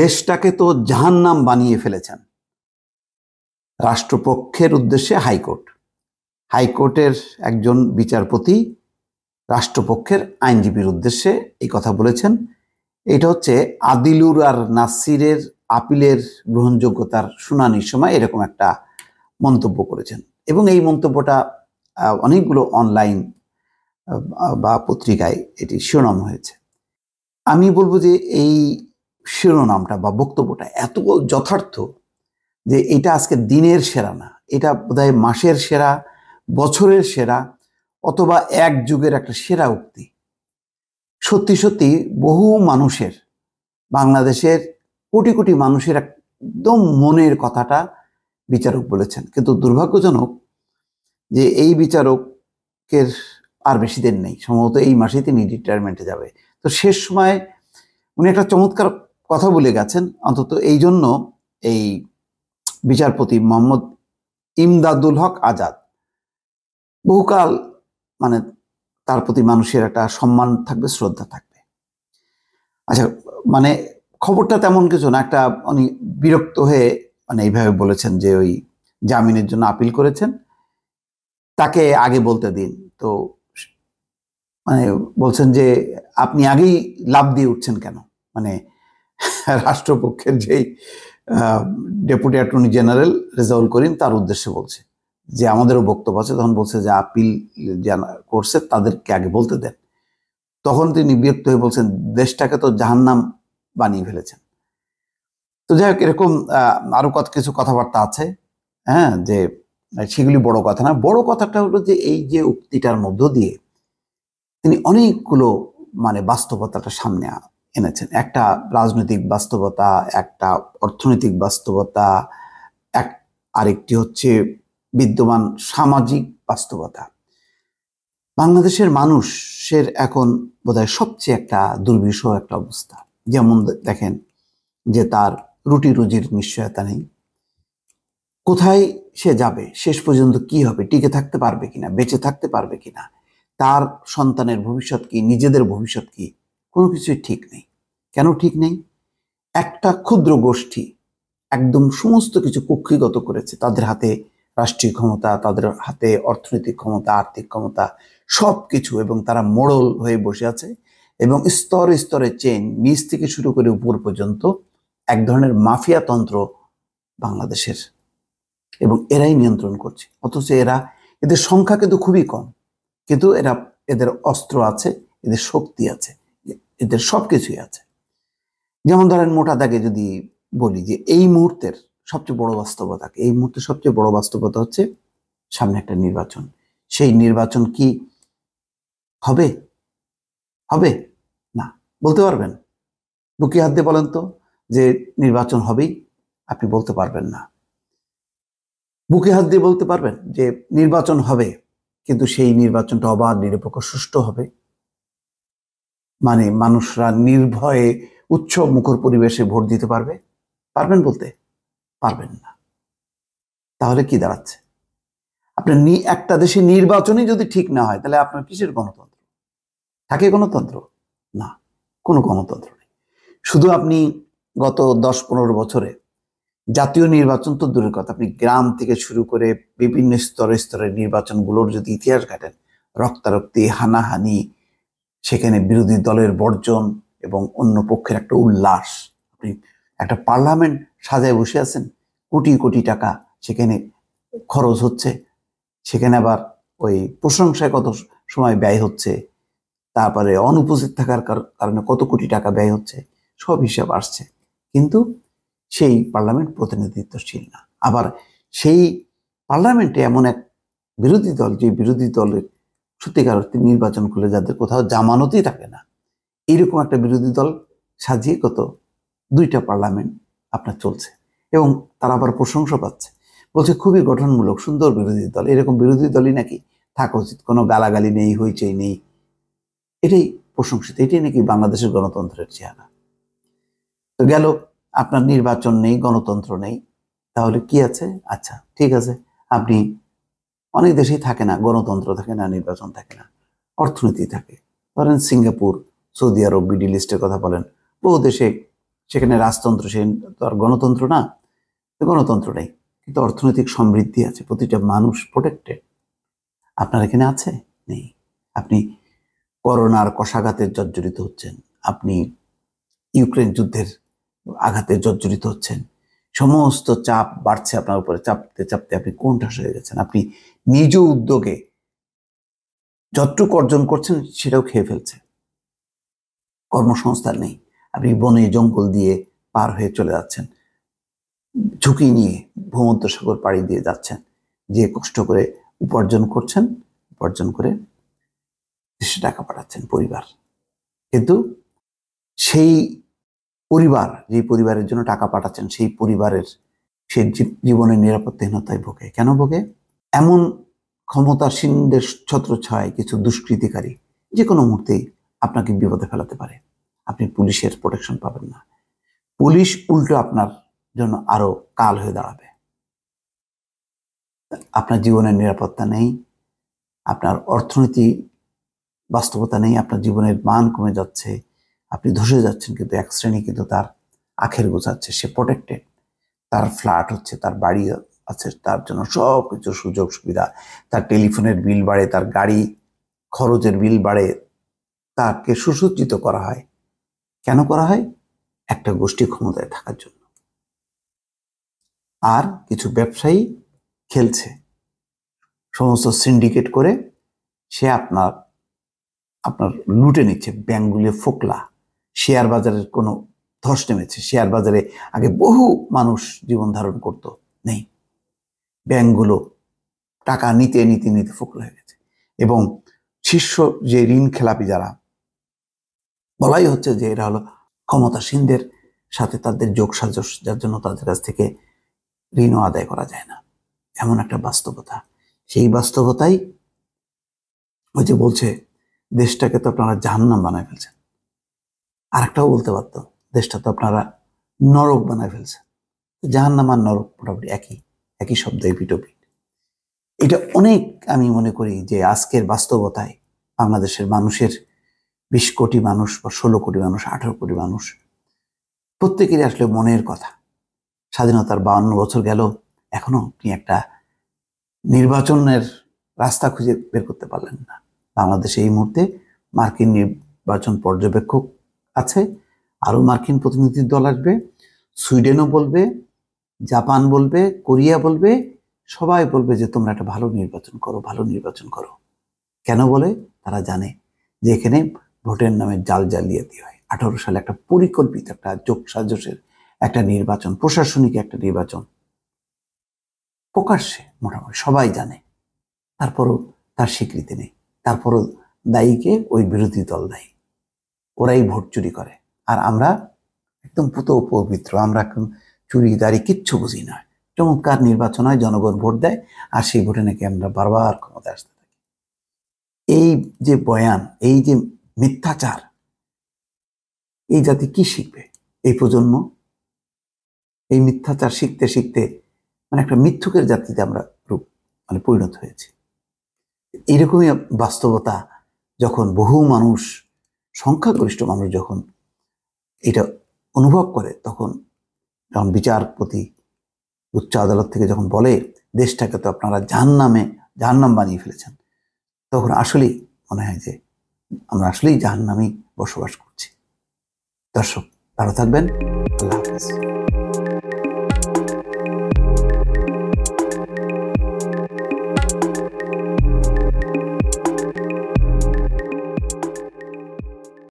দেশটাকে তো জাহান্নাম বানিয়ে ফেলেছেন রাষ্ট্রপক্ষের উদ্দেশ্যে হাইকোর্ট হাইকোর্টের একজন বিচারপতি রাষ্ট্রপক্ষের আইনজীবীর উদ্দেশ্যে এই কথা বলেছেন এটা হচ্ছে আদিলুর আর নাসিরের আপিলের গ্রহণযোগ্যতার শুনানির সময় এরকম একটা মন্তব্য করেছেন এবং এই মন্তব্যটা অনেকগুলো অনলাইন বা পত্রিকায় এটি শিরোনাম হয়েছে আমি বলবো যে এই শিরোনামটা বা বক্তব্যটা এত যথার্থ যে এটা আজকে দিনের সেরা না এটা বোধহয় মাসের সেরা বছরের সেরা অথবা এক যুগের একটা সেরা উক্তি সত্যি সত্যি বহু মানুষের বাংলাদেশের কোটি কোটি মানুষের একদম মনের কথাটা বিচারক বলেছেন কিন্তু দুর্ভাগ্যজনক যে এই বিচারকের আর বেশি দিন নেই সম্ভবত এই মাসে তিনি রিটায়ারমেন্টে যাবে তো শেষ সময় উনি একটা চমৎকার কথা বলে গেছেন অন্তত এই জন্য এই বিচারপতি মোহাম্মদ ইমদাদুল হক আজাদ বহুকাল মানে তার প্রতি মানুষের একটা সম্মান থাকবে শ্রদ্ধা থাকবে আচ্ছা মানে খবরটা তেমন কিছু না একটা উনি বিরক্ত হয়ে মানে এইভাবে বলেছেন যে ওই জামিনের জন্য আপিল করেছেন তাকে আগে বলতে দিন তো মানে বলছেন যে আপনি আগেই লাভ দিয়ে উঠছেন কেন মানে রাষ্ট্রপক্ষের যেই deputy attorney general Rezaul Karim তার উদ্দেশ্যে বলছে যে আমাদেরও বক্তব্য আছে তখন বলছে যে আপিল যারা করছে তাদেরকে আগে বলতে দেন তখন তিনি বিরক্ত হয়ে বলছেন দেশটাকে তো জাহান্নাম বানিয়ে ফেলেছেন তো যাই হোক এরকম আরও কত কিছু কথাবার্তা আছে হ্যাঁ যে সেগুলি বড় কথা না বড় কথাটা হলো যে এই যে উক্তিটার মধ্য দিয়ে তিনি অনেকগুলো মানে বাস্তবতাটা সামনে এনেছেন একটা রাজনৈতিক বাস্তবতা একটা অর্থনৈতিক বাস্তবতা এক আরেকটি হচ্ছে বিদ্যমান সামাজিক বাস্তবতা বাংলাদেশের মানুষের এখন বোধহয় সবচেয়ে একটা দুর্বিষহ একটা অবস্থা যেমন দেখেন যে তার রুটি রুজির নিশ্চয়তা নেই কোথায় সে যাবে শেষ পর্যন্ত কি হবে টিকে থাকতে পারবে কিনা বেঁচে থাকতে পারবে কিনা তার সন্তানের ভবিষ্যৎ কি নিজেদের ভবিষ্যৎ কি কোনো কিছুই ঠিক নেই কেন ঠিক নেই একটা ক্ষুদ্র গোষ্ঠী একদম সমস্ত কিছু কক্ষিগত করেছে তাদের হাতে রাষ্ট্রীয় ক্ষমতা তাদের হাতে অর্থনৈতিক ক্ষমতা আর্থিক ক্ষমতা সব কিছু এবং তারা মোড়ল হয়ে বসে আছে এবং স্তর স্তরে চেন নিচ থেকে শুরু করে উপর পর্যন্ত এক ধরনের মাফিয়াতন্ত্র বাংলাদেশের এবং এরাই নিয়ন্ত্রণ করছে অথচ এরা এদের সংখ্যা কিন্তু খুবই কম কিন্তু এরা এদের অস্ত্র আছে এদের শক্তি আছে এদের সব কিছুই আছে যেমন ধরেন মোটা দাগে যদি বলি যে এই মুহূর্তের সবচেয়ে বড় বাস্তবতা এই মুহূর্তে সবচেয়ে বড় বাস্তবতা হচ্ছে সামনে একটা নির্বাচন সেই নির্বাচন কি হবে হবে না বলতে পারবেন বুকি হাত দিয়ে বলেন তো যে নির্বাচন হবেই আপনি বলতে পারবেন না বুকে হাত দিয়ে বলতে পারবেন যে নির্বাচন হবে কিন্তু সেই নির্বাচনটা অবাধ নিরপেক্ষ সুষ্ঠু হবে মানে মানুষরা নির্ভয়ে উচ্চ মুখর পরিবেশে ভোট দিতে পারবে পারবেন বলতে পারবেন না তাহলে কি দাঁড়াচ্ছে আপনার একটা দেশে নির্বাচনই যদি ঠিক না হয় তাহলে আপনার কিসের গণতন্ত্র থাকে গণতন্ত্র না কোনো গণতন্ত্র নেই শুধু আপনি গত দশ পনেরো বছরে জাতীয় নির্বাচন তো দূরের কথা আপনি গ্রাম থেকে শুরু করে বিভিন্ন স্তরে স্তরে নির্বাচনগুলোর যদি ইতিহাস ঘাটেন রক্তারক্তি হানাহানি সেখানে বিরোধী দলের বর্জন এবং অন্য পক্ষের একটা উল্লাস আপনি একটা পার্লামেন্ট সাজায় বসে আছেন কোটি কোটি টাকা সেখানে খরচ হচ্ছে সেখানে আবার ওই প্রশংসায় কত সময় ব্যয় হচ্ছে তারপরে অনুপস্থিত থাকার কারণে কত কোটি টাকা ব্যয় হচ্ছে সব হিসাব আসছে কিন্তু সেই পার্লামেন্ট প্রতিনিধিত্বশীল না আবার সেই পার্লামেন্টে এমন এক বিরোধী দল যে বিরোধী দলের সত্যিকার অর্থে নির্বাচন করলে যাদের কোথাও জামানতই থাকে না এরকম একটা বিরোধী দল সাজিয়ে কত দুইটা পার্লামেন্ট আপনার চলছে এবং তারা আবার প্রশংসা পাচ্ছে বলছে খুবই গঠনমূলক সুন্দর বিরোধী দল এরকম বিরোধী দলই নাকি থাকা উচিত কোনো গালাগালি নেই হইচই নেই এটাই প্রশংসিত এটাই নাকি বাংলাদেশের গণতন্ত্রের চেহারা তো গেল আপনার নির্বাচন নেই গণতন্ত্র নেই তাহলে কি আছে আচ্ছা ঠিক আছে আপনি অনেক দেশেই থাকে না গণতন্ত্র থাকে না নির্বাচন থাকে না অর্থনীতি থাকে ধরেন সিঙ্গাপুর সৌদি আরব মিডিল ইস্টের কথা বলেন বহু দেশে সেখানে রাজতন্ত্র সে তো আর গণতন্ত্র না গণতন্ত্র নেই কিন্তু অর্থনৈতিক সমৃদ্ধি আছে প্রতিটা মানুষ প্রোটেক্টেড আপনার এখানে আছে নেই আপনি করোনার কষাঘাতে জর্জরিত হচ্ছেন আপনি ইউক্রেন যুদ্ধের আঘাতে জর্জরিত হচ্ছেন সমস্ত চাপ বাড়ছে আপনার উপরে চাপতে চাপতে আপনি কোন ঠাস হয়ে গেছেন আপনি নিজ উদ্যোগে যতটুকু অর্জন করছেন সেটাও খেয়ে ফেলছে কর্মসংস্থান নেই আপনি বনে জঙ্গল দিয়ে পার হয়ে চলে যাচ্ছেন ঝুঁকি নিয়ে ভূমধ্য সাগর পাড়ি দিয়ে যাচ্ছেন যে কষ্ট করে উপার্জন করছেন উপার্জন করে দেশে টাকা পাঠাচ্ছেন পরিবার কিন্তু সেই পরিবার যে পরিবারের জন্য টাকা পাঠাচ্ছেন সেই পরিবারের সে জীবনের নিরাপত্তাহীনতায় ভোগে কেন ভোগে এমন ক্ষমতাসীনদের ছত্রছায় কিছু দুষ্কৃতিকারী যে কোনো মুহূর্তেই আপনাকে বিপদে ফেলাতে পারে আপনি পুলিশের প্রোটেকশন পাবেন না পুলিশ উল্টো আপনার জন্য আরও কাল হয়ে দাঁড়াবে আপনার জীবনের নিরাপত্তা নেই আপনার অর্থনীতি বাস্তবতা নেই আপনার জীবনের মান কমে যাচ্ছে আপনি ধসে যাচ্ছেন কিন্তু এক শ্রেণী কিন্তু তার আখের গোছাচ্ছে সে প্রোটেক্টেড তার ফ্ল্যাট হচ্ছে তার বাড়ি আছে তার জন্য সব কিছু সুযোগ সুবিধা তার টেলিফোনের বিল বাড়ে তার গাড়ি খরচের বিল বাড়ে তাকে সুসজ্জিত করা হয় কেন করা হয় একটা গোষ্ঠী ক্ষমতায় থাকার জন্য আর কিছু ব্যবসায়ী খেলছে সমস্ত সিন্ডিকেট করে সে আপনার আপনার লুটে নিচ্ছে ব্যাঙ্কগুলি ফোকলা শেয়ার বাজারের কোনো ধস নেমেছে শেয়ার বাজারে আগে বহু মানুষ জীবন ধারণ করতো নেই ব্যাংকগুলো টাকা নিতে নিতে নিতে ফুকল হয়ে গেছে এবং শীর্ষ যে ঋণ খেলাপি যারা বলাই হচ্ছে যে এরা হলো ক্ষমতাসীনদের সাথে তাদের যোগসাজস যার জন্য তাদের কাছ থেকে ঋণও আদায় করা যায় না এমন একটা বাস্তবতা সেই বাস্তবতাই ওই যে বলছে দেশটাকে তো আপনারা জাহান্নাম বানায় ফেলছেন আরেকটাও বলতে পারতো দেশটা তো আপনারা নরক বানায় ফেলছে জাহান আর নরক মোটামুটি একই একই শব্দ এপিটোপিট এটা অনেক আমি মনে করি যে আজকের বাস্তবতায় বাংলাদেশের মানুষের বিশ কোটি মানুষ বা ষোলো কোটি মানুষ আঠেরো কোটি মানুষ প্রত্যেকেরই আসলে মনের কথা স্বাধীনতার বাউন্ন বছর গেল এখনো আপনি একটা নির্বাচনের রাস্তা খুঁজে বের করতে পারলেন না বাংলাদেশে এই মুহূর্তে মার্কিন নির্বাচন পর্যবেক্ষক আছে আরও মার্কিন প্রতিনিধির দল আসবে সুইডেনও বলবে জাপান বলবে কোরিয়া বলবে সবাই বলবে যে তোমরা একটা ভালো নির্বাচন করো ভালো নির্বাচন করো কেন বলে তারা জানে যে এখানে ভোটের নামে জাল জালিয়াতি হয় আঠারো সালে একটা পরিকল্পিত একটা যোগ সাজসের একটা নির্বাচন প্রশাসনিক একটা নির্বাচন প্রকাশ্যে মোটামুটি সবাই জানে তারপরও তার স্বীকৃতি নেই তারপরও দায়ীকে ওই বিরোধী দল দায়ী ওরাই ভোট চুরি করে আর আমরা একদম পুত পবিত্র আমরা চুরি দাঁড়ি কিচ্ছু বুঝি না চমৎকার নির্বাচন হয় জনগণ ভোট দেয় আর সেই ভোটে নাকি আমরা বারবার ক্ষমতা আসতে থাকি এই যে বয়ান এই যে মিথ্যাচার এই জাতি কি শিখবে এই প্রজন্ম এই মিথ্যাচার শিখতে শিখতে মানে একটা মিথ্যুকের জাতিতে আমরা রূপ মানে পরিণত হয়েছি এরকমই বাস্তবতা যখন বহু মানুষ সংখ্যাগরিষ্ঠ মানুষ যখন এটা অনুভব করে তখন যখন বিচারপতি উচ্চ আদালত থেকে যখন বলে দেশটাকে তো আপনারা যার নামে যার নাম বানিয়ে ফেলেছেন তখন আসলেই মনে হয় যে আমরা আসলেই যার নামেই বসবাস করছি দর্শক ভালো থাকবেন আল্লাহ হাফিজ